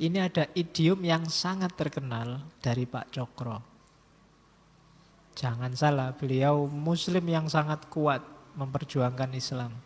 Ini ada idiom yang sangat terkenal dari Pak Cokro. Jangan salah, beliau muslim yang sangat kuat memperjuangkan Islam.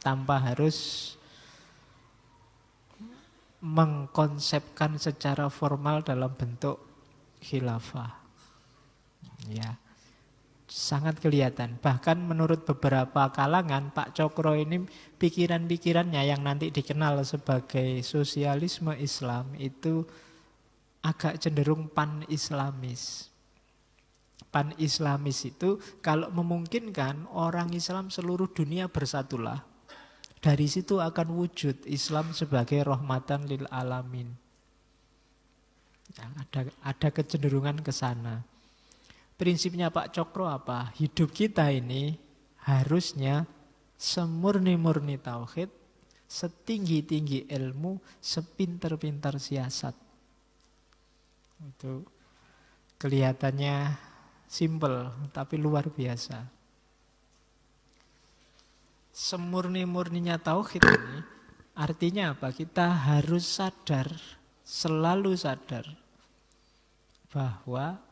Tanpa harus mengkonsepkan secara formal dalam bentuk khilafah. Ya sangat kelihatan. Bahkan menurut beberapa kalangan Pak Cokro ini pikiran-pikirannya yang nanti dikenal sebagai sosialisme Islam itu agak cenderung pan-islamis. Pan-islamis itu kalau memungkinkan orang Islam seluruh dunia bersatulah. Dari situ akan wujud Islam sebagai rahmatan lil alamin. Ya, ada, ada kecenderungan ke sana prinsipnya Pak Cokro apa? Hidup kita ini harusnya semurni-murni tauhid, setinggi-tinggi ilmu, sepinter-pinter siasat. Itu kelihatannya simple tapi luar biasa. Semurni-murninya tauhid ini artinya apa? Kita harus sadar, selalu sadar bahwa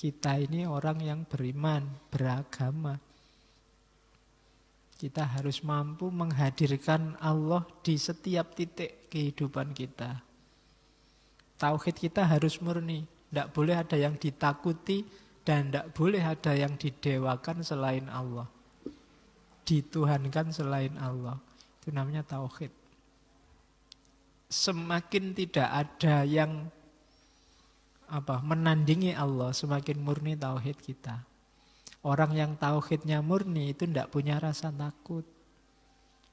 kita ini orang yang beriman, beragama. Kita harus mampu menghadirkan Allah di setiap titik kehidupan kita. Tauhid kita harus murni, tidak boleh ada yang ditakuti dan tidak boleh ada yang didewakan selain Allah. Dituhankan selain Allah. Itu namanya tauhid. Semakin tidak ada yang apa menandingi Allah, semakin murni tauhid kita. Orang yang tauhidnya murni itu tidak punya rasa takut.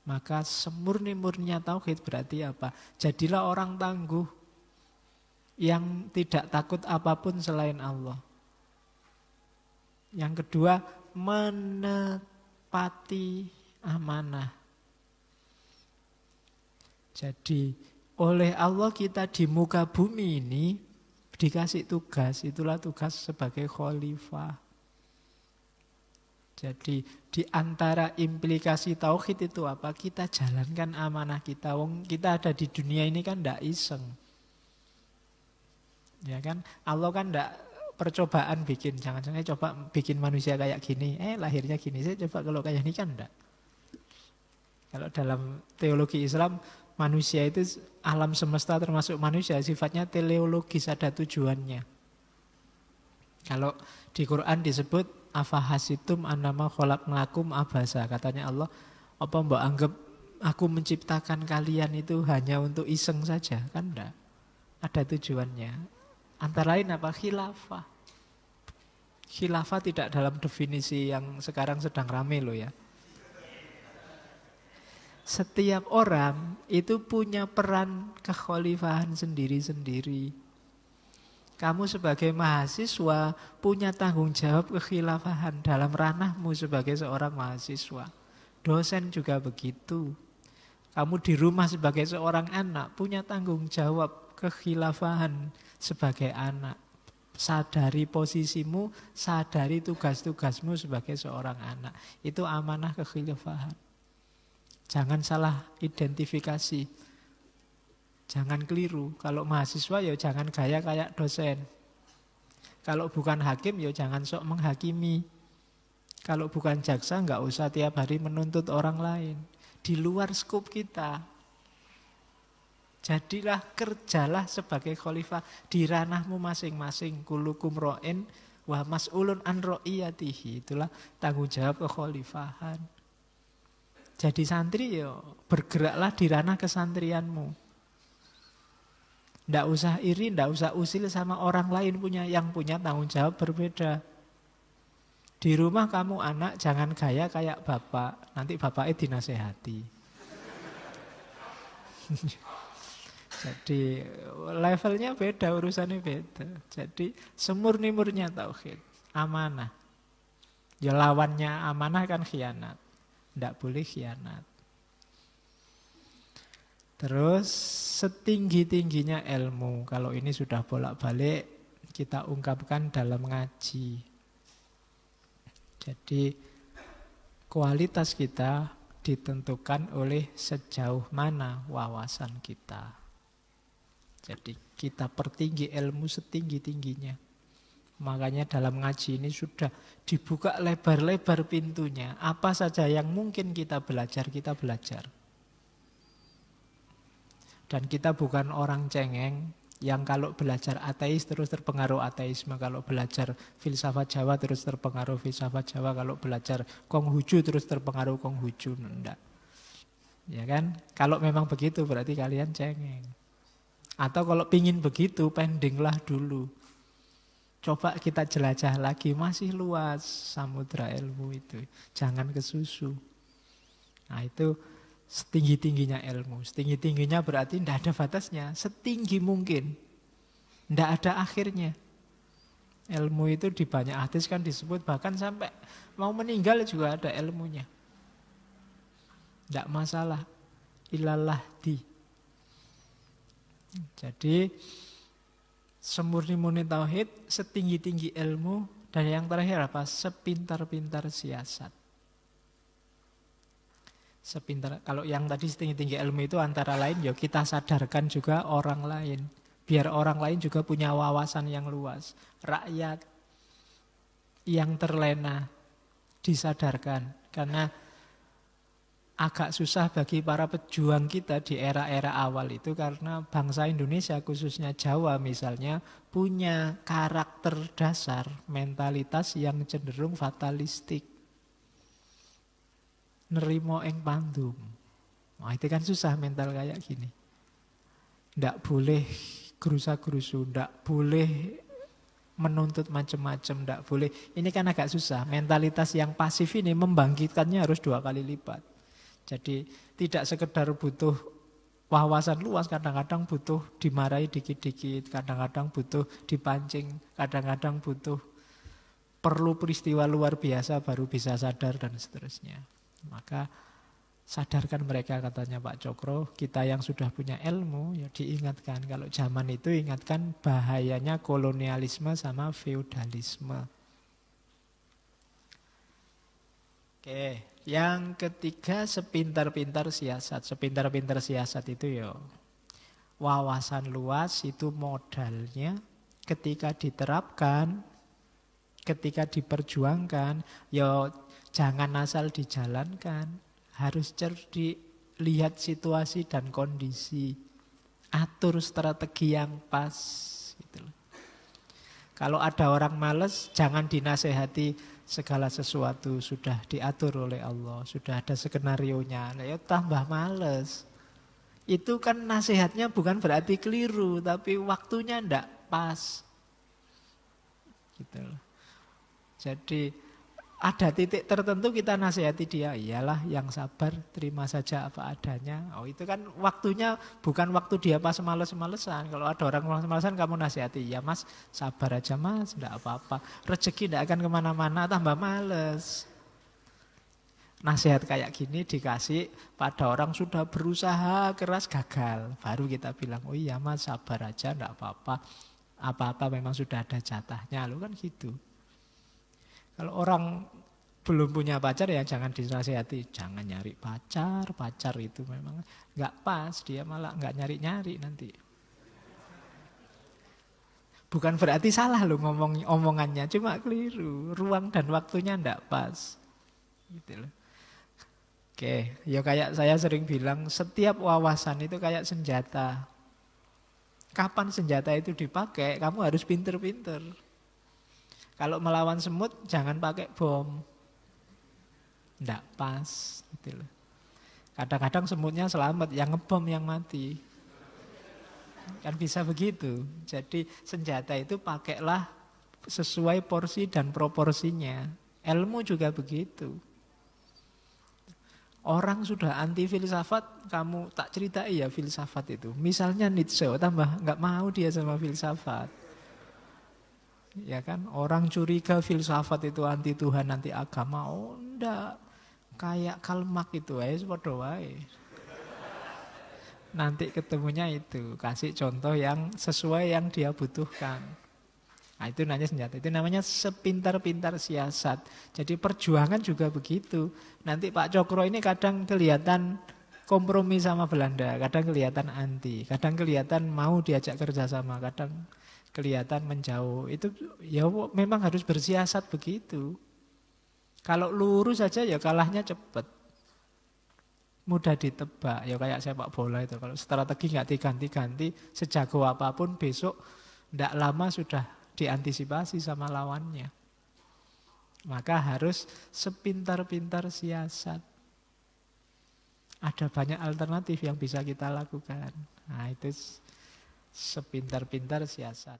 Maka semurni-murninya tauhid berarti apa? Jadilah orang tangguh yang tidak takut apapun selain Allah. Yang kedua, menepati amanah. Jadi oleh Allah kita di muka bumi ini Dikasih tugas, itulah tugas sebagai khalifah. Jadi di antara implikasi tauhid itu apa? Kita jalankan amanah kita. Wong kita ada di dunia ini kan ndak iseng. Ya kan? Allah kan ndak percobaan bikin. Jangan-jangan coba bikin manusia kayak gini. Eh lahirnya gini. Saya coba kalau kayak ini kan ndak. Kalau dalam teologi Islam manusia itu alam semesta termasuk manusia sifatnya teleologis ada tujuannya. Kalau di Quran disebut afahasitum anama kholak melakum abasa katanya Allah apa mbak anggap aku menciptakan kalian itu hanya untuk iseng saja kan enggak ada tujuannya antara lain apa khilafah khilafah tidak dalam definisi yang sekarang sedang rame loh ya setiap orang itu punya peran kekhalifahan sendiri-sendiri. Kamu sebagai mahasiswa punya tanggung jawab kekhilafahan dalam ranahmu sebagai seorang mahasiswa. Dosen juga begitu. Kamu di rumah sebagai seorang anak punya tanggung jawab kekhilafahan sebagai anak. Sadari posisimu, sadari tugas-tugasmu sebagai seorang anak. Itu amanah kekhilafahan. Jangan salah identifikasi. Jangan keliru. Kalau mahasiswa ya jangan gaya kayak dosen. Kalau bukan hakim ya jangan sok menghakimi. Kalau bukan jaksa nggak usah tiap hari menuntut orang lain. Di luar skup kita. Jadilah kerjalah sebagai khalifah di ranahmu masing-masing. Kulukum ro'in wa mas'ulun an ro'iyatihi. Itulah tanggung jawab kekhalifahan. Jadi santri yo ya bergeraklah di ranah kesantrianmu. ndak usah iri, ndak usah usil sama orang lain punya yang punya tanggung jawab berbeda. Di rumah kamu anak jangan gaya kayak bapak, nanti bapaknya dinasehati. Jadi levelnya beda, urusannya beda. Jadi semurni-murnya tauhid, amanah. Ya lawannya amanah kan khianat. Tidak boleh hianat. Terus setinggi-tingginya ilmu. Kalau ini sudah bolak-balik kita ungkapkan dalam ngaji. Jadi kualitas kita ditentukan oleh sejauh mana wawasan kita. Jadi kita pertinggi ilmu setinggi-tingginya. Makanya dalam ngaji ini sudah dibuka lebar-lebar pintunya. Apa saja yang mungkin kita belajar, kita belajar. Dan kita bukan orang cengeng yang kalau belajar ateis terus terpengaruh ateisme. Kalau belajar filsafat Jawa terus terpengaruh filsafat Jawa. Kalau belajar Konghucu terus terpengaruh Konghucu. Enggak. Ya kan? Kalau memang begitu berarti kalian cengeng. Atau kalau pingin begitu pendinglah dulu. Coba kita jelajah lagi, masih luas samudra ilmu itu. Jangan kesusu. Nah itu setinggi-tingginya ilmu. Setinggi-tingginya berarti tidak ada batasnya. Setinggi mungkin. Tidak ada akhirnya. Ilmu itu di banyak hadis kan disebut bahkan sampai mau meninggal juga ada ilmunya. Tidak masalah. Ilallah di. Jadi semurni-murni tauhid, setinggi-tinggi ilmu, dan yang terakhir apa? Sepintar-pintar siasat. Sepintar, kalau yang tadi setinggi-tinggi ilmu itu antara lain yuk ya kita sadarkan juga orang lain. Biar orang lain juga punya wawasan yang luas. Rakyat yang terlena disadarkan. Karena agak susah bagi para pejuang kita di era-era awal itu karena bangsa Indonesia khususnya Jawa misalnya punya karakter dasar mentalitas yang cenderung fatalistik. Nerimo eng pandum. Nah, itu kan susah mental kayak gini. Ndak boleh gerusa-gerusu, ndak boleh menuntut macam-macam, ndak boleh. Ini kan agak susah. Mentalitas yang pasif ini membangkitkannya harus dua kali lipat. Jadi tidak sekedar butuh wawasan luas, kadang-kadang butuh dimarahi dikit-dikit, kadang-kadang butuh dipancing, kadang-kadang butuh perlu peristiwa luar biasa baru bisa sadar dan seterusnya. Maka sadarkan mereka katanya Pak Cokro, kita yang sudah punya ilmu ya diingatkan kalau zaman itu ingatkan bahayanya kolonialisme sama feudalisme. Oke. Yang ketiga sepintar-pintar siasat. Sepintar-pintar siasat itu ya wawasan luas itu modalnya ketika diterapkan, ketika diperjuangkan, ya jangan asal dijalankan, harus cerdik, lihat situasi dan kondisi, atur strategi yang pas gitu Kalau ada orang males, jangan dinasehati, segala sesuatu sudah diatur oleh Allah, sudah ada skenario-nya. Nah, ya tambah males. Itu kan nasihatnya bukan berarti keliru, tapi waktunya ndak pas. Gitu loh. Jadi ada titik tertentu kita nasihati dia, iyalah yang sabar, terima saja apa adanya. Oh itu kan waktunya bukan waktu dia pas males-malesan. Kalau ada orang males-malesan kamu nasihati, ya mas sabar aja mas, tidak apa-apa. Rezeki tidak akan kemana-mana, tambah males. Nasihat kayak gini dikasih pada orang sudah berusaha keras gagal. Baru kita bilang, oh iya mas sabar aja tidak apa-apa. Apa-apa memang sudah ada jatahnya, lu kan gitu. Kalau orang belum punya pacar ya jangan dinasihati, jangan nyari pacar, pacar itu memang nggak pas, dia malah nggak nyari-nyari nanti. Bukan berarti salah loh ngomong omongannya, cuma keliru, ruang dan waktunya ndak pas. Gitu loh. Oke, ya kayak saya sering bilang setiap wawasan itu kayak senjata. Kapan senjata itu dipakai, kamu harus pinter-pinter. Kalau melawan semut jangan pakai bom. Tidak pas gitu loh. Kadang-kadang semutnya selamat, yang ngebom yang mati. Kan bisa begitu. Jadi senjata itu pakailah sesuai porsi dan proporsinya. Ilmu juga begitu. Orang sudah anti filsafat, kamu tak cerita ya filsafat itu. Misalnya Nietzsche, tambah nggak mau dia sama filsafat. Ya kan, orang curiga filsafat itu anti Tuhan, anti agama. Oh, enggak. Kayak kalmak itu guys eh, wae. Nanti ketemunya itu, kasih contoh yang sesuai yang dia butuhkan. Nah, itu nanya senjata. Itu namanya sepintar-pintar siasat. Jadi perjuangan juga begitu. Nanti Pak Cokro ini kadang kelihatan kompromi sama Belanda, kadang kelihatan anti, kadang kelihatan mau diajak kerjasama, kadang kelihatan menjauh. Itu ya memang harus bersiasat begitu. Kalau lurus saja ya kalahnya cepat. Mudah ditebak, ya kayak sepak bola itu. Kalau strategi nggak diganti-ganti, sejago apapun besok tidak lama sudah diantisipasi sama lawannya. Maka harus sepintar-pintar siasat. Ada banyak alternatif yang bisa kita lakukan. Nah itu sepintar-pintar siasat.